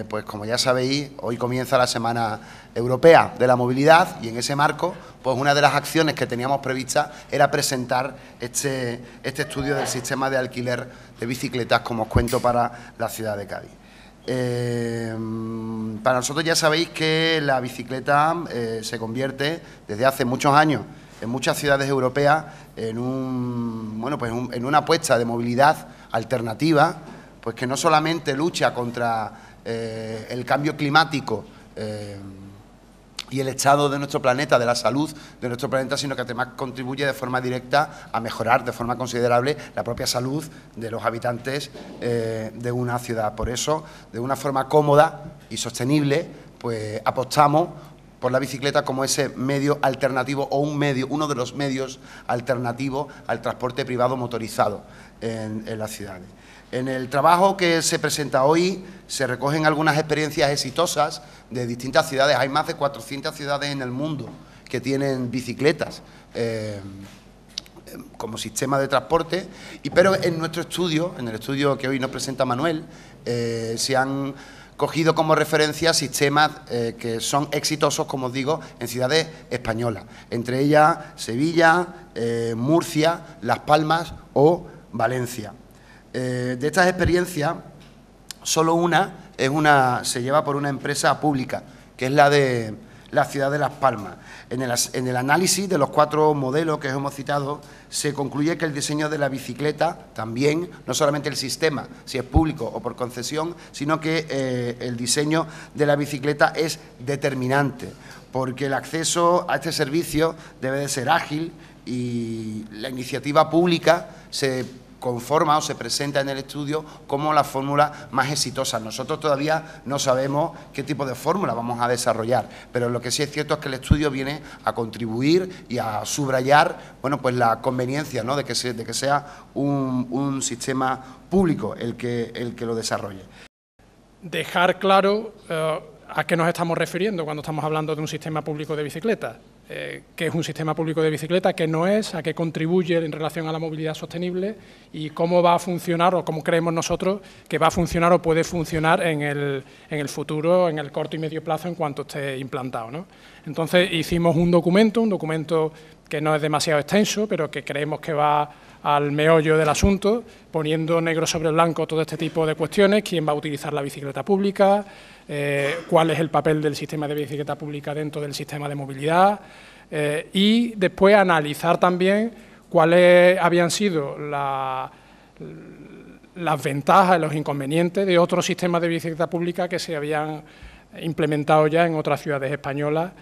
Eh, pues como ya sabéis, hoy comienza la Semana Europea de la Movilidad y en ese marco, pues una de las acciones que teníamos previstas era presentar este, este estudio del sistema de alquiler de bicicletas, como os cuento, para la ciudad de Cádiz. Eh, para nosotros ya sabéis que la bicicleta eh, se convierte desde hace muchos años en muchas ciudades europeas en, un, bueno, pues en una apuesta de movilidad alternativa, pues que no solamente lucha contra eh, el cambio climático eh, y el estado de nuestro planeta, de la salud de nuestro planeta, sino que además contribuye de forma directa a mejorar de forma considerable la propia salud de los habitantes eh, de una ciudad. Por eso, de una forma cómoda y sostenible, pues apostamos por la bicicleta como ese medio alternativo o un medio, uno de los medios alternativos al transporte privado motorizado en las ciudades. En el trabajo que se presenta hoy se recogen algunas experiencias exitosas de distintas ciudades. Hay más de 400 ciudades en el mundo que tienen bicicletas eh, como sistema de transporte. Y, pero en nuestro estudio, en el estudio que hoy nos presenta Manuel, eh, se han cogido como referencia sistemas eh, que son exitosos, como os digo, en ciudades españolas, entre ellas Sevilla, Murcia, Las Palmas o Valencia. Eh, de estas experiencias, solo una, es una se lleva por una empresa pública, que es la de la ciudad de Las Palmas. En el, análisis de los cuatro modelos que hemos citado, se concluye que el diseño de la bicicleta también, no solamente el sistema, si es público o por concesión, sino que eh, el diseño de la bicicleta es determinante, porque el acceso a este servicio debe de ser ágil y la iniciativa pública se conforma o se presenta en el estudio como la fórmula más exitosa. Nosotros todavía no sabemos qué tipo de fórmula vamos a desarrollar, pero lo que sí es cierto es que el estudio viene a contribuir y a subrayar bueno, pues la conveniencia ¿no? de, que sea un, sistema público el que, lo desarrolle. Dejar claro eh, ¿A qué nos estamos refiriendo cuando estamos hablando de un sistema público de bicicleta? Eh, ¿Qué es un sistema público de bicicleta? ¿Qué no es? ¿A qué contribuye en relación a la movilidad sostenible? ¿Y cómo va a funcionar o cómo creemos nosotros que va a funcionar o puede funcionar en el, futuro, en el corto y medio plazo, en cuanto esté implantado? Entonces, hicimos un documento, un documento que no es demasiado extenso, pero que creemos que va al meollo del asunto, poniendo negro sobre blanco todo este tipo de cuestiones, quién va a utilizar la bicicleta pública, eh, cuál es el papel del sistema de bicicleta pública dentro del sistema de movilidad eh, y después analizar también cuáles habían sido las ventajas y los inconvenientes de otros sistemas de bicicleta pública que se habían implementado ya en otras ciudades españolas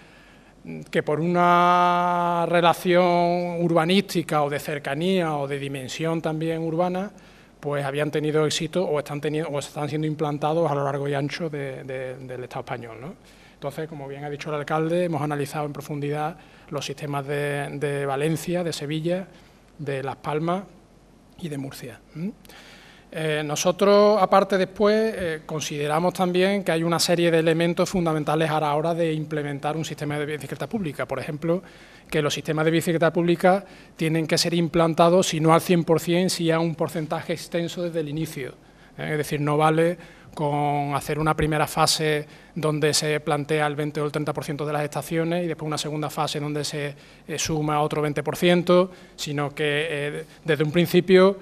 que por una relación urbanística o de cercanía o de dimensión también urbana, pues habían tenido éxito o están, teniendo, o están siendo implantados a lo largo y ancho del Estado español. Entonces, como bien ha dicho el alcalde, hemos analizado en profundidad los sistemas de, Valencia, de Sevilla, de Las Palmas y de Murcia. Eh, nosotros, aparte después, eh, consideramos también que hay una serie de elementos fundamentales a la hora de implementar un sistema de bicicleta pública. Por ejemplo, que los sistemas de bicicleta pública tienen que ser implantados, si no al 100%, si a un porcentaje extenso desde el inicio. Eh, es decir, no vale con hacer una primera fase donde se plantea el 20 o el 30% de las estaciones y después una segunda fase donde se suma otro 20%, sino que desde un principio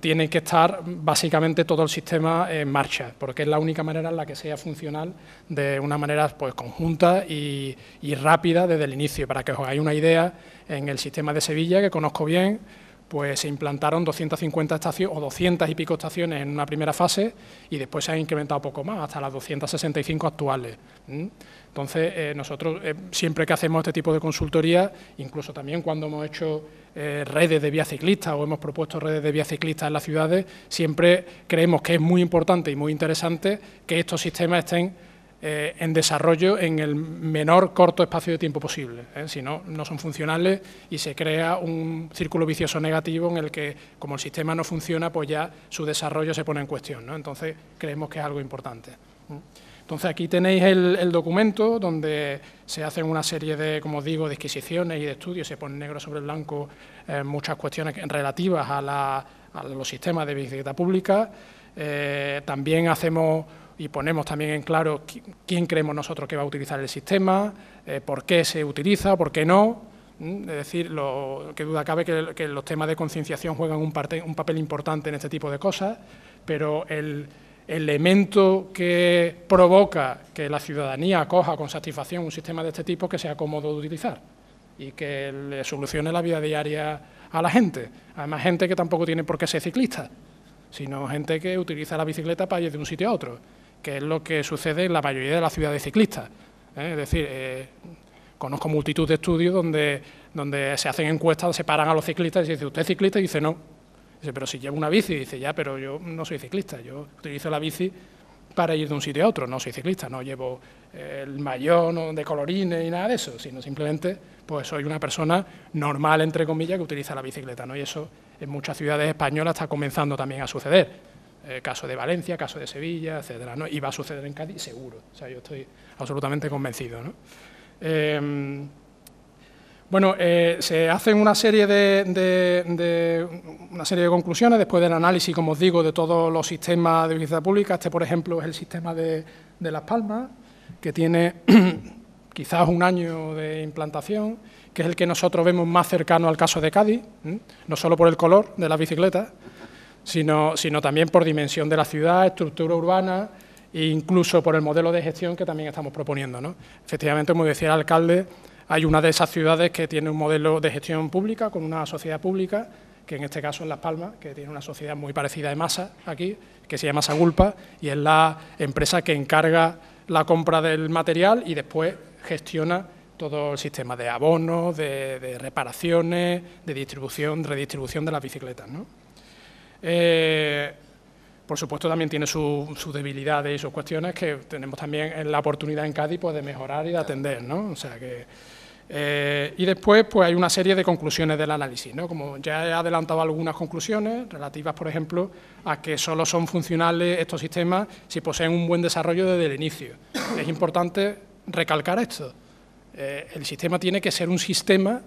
tiene que estar básicamente todo el sistema en marcha, porque es la única manera en la que sea funcional de una manera pues, conjunta y, y rápida desde el inicio, para que os hagáis una idea en el sistema de Sevilla, que conozco bien, pues se implantaron 250 estaciones o 200 y pico estaciones en una primera fase y después se han incrementado poco más, hasta las 265 actuales. Entonces, eh, nosotros eh, siempre que hacemos este tipo de consultoría, incluso también cuando hemos hecho eh, redes de vía ciclista o hemos propuesto redes de vía ciclista en las ciudades, siempre creemos que es muy importante y muy interesante que estos sistemas estén eh, en desarrollo en el menor corto espacio de tiempo posible. ¿eh? Si no, no son funcionales y se crea un círculo vicioso negativo en el que, como el sistema no funciona, pues ya su desarrollo se pone en cuestión. ¿no? Entonces, creemos que es algo importante. Entonces, aquí tenéis el, documento donde se hacen una serie de, como digo, de exquisiciones y de estudios, se pone negro sobre blanco eh, muchas cuestiones relativas a, a, los sistemas de bicicleta pública. también hacemos y ponemos también en claro quién creemos nosotros que va a utilizar el sistema, eh, por qué se utiliza, por qué no. Es decir, lo, que duda cabe que, los temas de concienciación juegan un, un, papel importante en este tipo de cosas, pero el elemento que provoca que la ciudadanía acoja con satisfacción un sistema de este tipo que sea cómodo de utilizar y que le solucione la vida diaria a la gente. Además, gente que tampoco tiene por qué ser ciclista, sino gente que utiliza la bicicleta para ir de un sitio a otro que es lo que sucede en la mayoría de las ciudades ciclistas. ¿eh? Es decir, eh, conozco multitud de estudios donde, se hacen encuestas, se paran a los ciclistas y dicen, dice, ¿usted es ciclista? Y dice, no. Dice, pero si llevo una bici, dice, ya, pero yo no soy ciclista, yo utilizo la bici para ir de un sitio a otro, no soy ciclista, no llevo eh, el mayón de colorines y nada de eso, sino simplemente pues soy una persona normal, entre comillas, que utiliza la bicicleta, ¿no? Y eso en muchas ciudades españolas está comenzando también a suceder. Eh, caso de Valencia, caso de Sevilla, etcétera, ¿no? Y va a suceder en Cádiz seguro, o sea, yo estoy absolutamente convencido, ¿no? Eh, bueno, eh, se hacen una serie de, una serie de conclusiones después del análisis, como os digo, de todos los sistemas de bicicleta pública. Este, por ejemplo, es el sistema de, Las Palmas, que tiene quizás un año de implantación, que es el que nosotros vemos más cercano al caso de Cádiz, no solo por el color de las bicicletas, sino, sino también por dimensión de la ciudad, estructura urbana e incluso por el modelo de gestión que también estamos proponiendo. ¿no? Efectivamente, como decía el alcalde, hay una de esas ciudades que tiene un modelo de gestión pública con una sociedad pública, que en este caso es Las Palmas, que tiene una sociedad muy parecida de masa aquí, que se llama Sagulpa, y es la empresa que encarga la compra del material y después gestiona todo el sistema de abonos, de, de reparaciones, de distribución, redistribución de las bicicletas. ¿no? Eh, por supuesto, también tiene sus debilidades y sus cuestiones que tenemos también la oportunidad en Cádiz pues, de mejorar y de atender, ¿no? O sea que, eh, y después pues, hay una serie de conclusiones del análisis, ¿no? Como ya he adelantado algunas conclusiones relativas, por ejemplo, a que solo son funcionales estos sistemas si poseen un buen desarrollo desde el inicio. Es importante recalcar esto. Eh, el sistema tiene que ser un sistema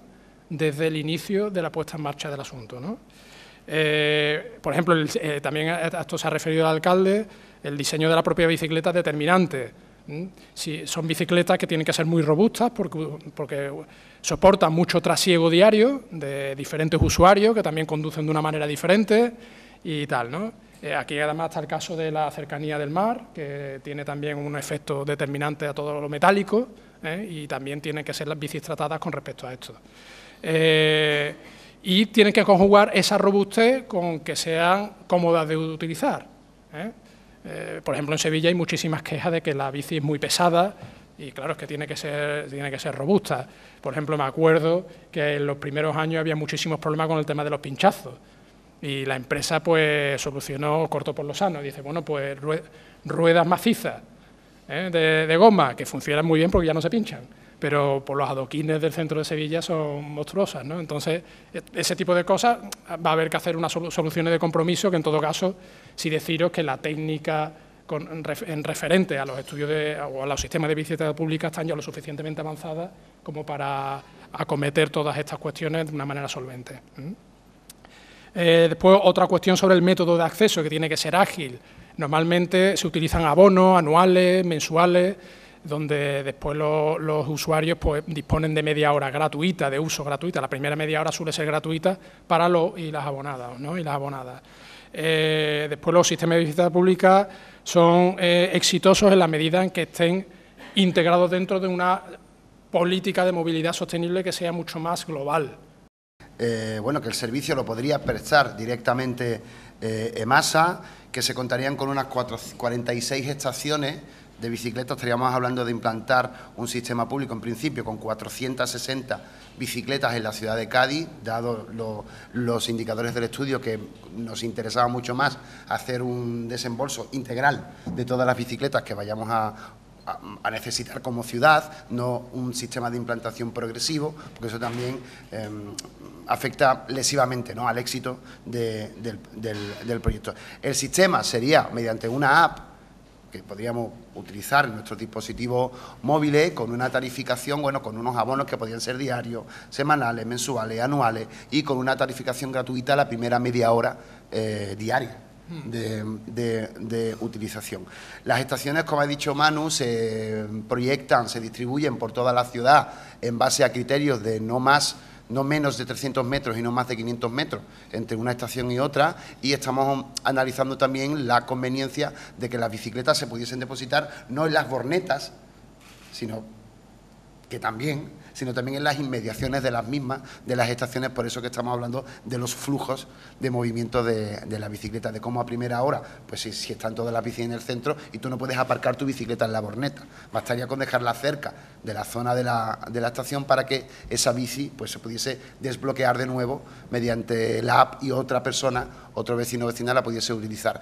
desde el inicio de la puesta en marcha del asunto, ¿no? Eh, por ejemplo, eh, también a esto se ha referido el alcalde, el diseño de la propia bicicleta es determinante. son bicicletas que tienen que ser muy robustas porque, soportan mucho trasiego diario de diferentes usuarios que también conducen de una manera diferente y tal, ¿no? Eh, aquí además está el caso de la cercanía del mar, que tiene también un efecto determinante a todo lo metálico y también tienen que ser las bicis tratadas con respecto a esto y tienen que conjugar esa robustez con que sean cómodas de utilizar. ¿eh? Eh, por ejemplo, en Sevilla hay muchísimas quejas de que la bici es muy pesada y claro, es que tiene que ser, tiene que ser robusta. Por ejemplo, me acuerdo que en los primeros años había muchísimos problemas con el tema de los pinchazos y la empresa pues solucionó corto por lo sano. Dice, bueno, pues ruedas macizas ¿eh? de goma que funcionan muy bien porque ya no se pinchan pero por los adoquines del centro de Sevilla son monstruosas, ¿no? Entonces, e-, ese tipo de cosas va a haber que hacer unas soluciones de compromiso que en todo caso, si deciros que la técnica en referente a los estudios o a los sistemas de bicicleta pública están ya lo suficientemente avanzadas como para acometer todas estas cuestiones de una manera solvente. Eh, después, otra cuestión sobre el método de acceso, que tiene que ser ágil. Normalmente se utilizan abonos anuales, mensuales, donde después los usuarios pues, disponen de media hora gratuita, de uso gratuita. La primera media hora suele ser gratuita para los y las abonadas, y las abonadas. Eh, después los sistemas de visita pública son eh, exitosos en la medida en que estén integrados dentro de una política de movilidad sostenible que sea mucho más global. Eh, bueno, que el servicio lo podría prestar directamente EMASA, que se contarían con unas 46 estaciones de bicicletas, estaríamos hablando de implantar un sistema público, en principio, con 460 bicicletas en la ciudad de Cádiz, dado los indicadores del estudio que nos interesaba mucho más hacer un desembolso integral de todas las bicicletas que vayamos a necesitar como ciudad, no un sistema de implantación progresivo, porque eso también em, afecta lesivamente ¿no? al éxito del proyecto. El sistema sería mediante una app que podríamos utilizar en nuestros dispositivos móviles con una tarificación, bueno, con unos abonos que podían ser diarios, semanales, mensuales, anuales y con una tarificación gratuita la primera media hora eh, diaria. Hmm. de, utilización. Las estaciones, como ha dicho Manu, se proyectan, se distribuyen por toda la ciudad en base a criterios de no más no menos de 300 metros y no más de 500 metros entre una estación y otra y estamos analizando también la conveniencia de que las bicicletas se pudiesen depositar no en las bornetas, sino que también sino también en las inmediaciones de las mismas, de las estaciones, por eso que estamos hablando de los flujos de movimiento de, la bicicleta, de cómo a primera hora, pues si, están todas las bicis en el centro y tú no puedes aparcar tu bicicleta en la borneta, bastaría con dejarla cerca de la zona de la, estación para que esa bici pues, se pudiese desbloquear de nuevo mediante la app y otra persona, otro vecino o vecina la pudiese utilizar.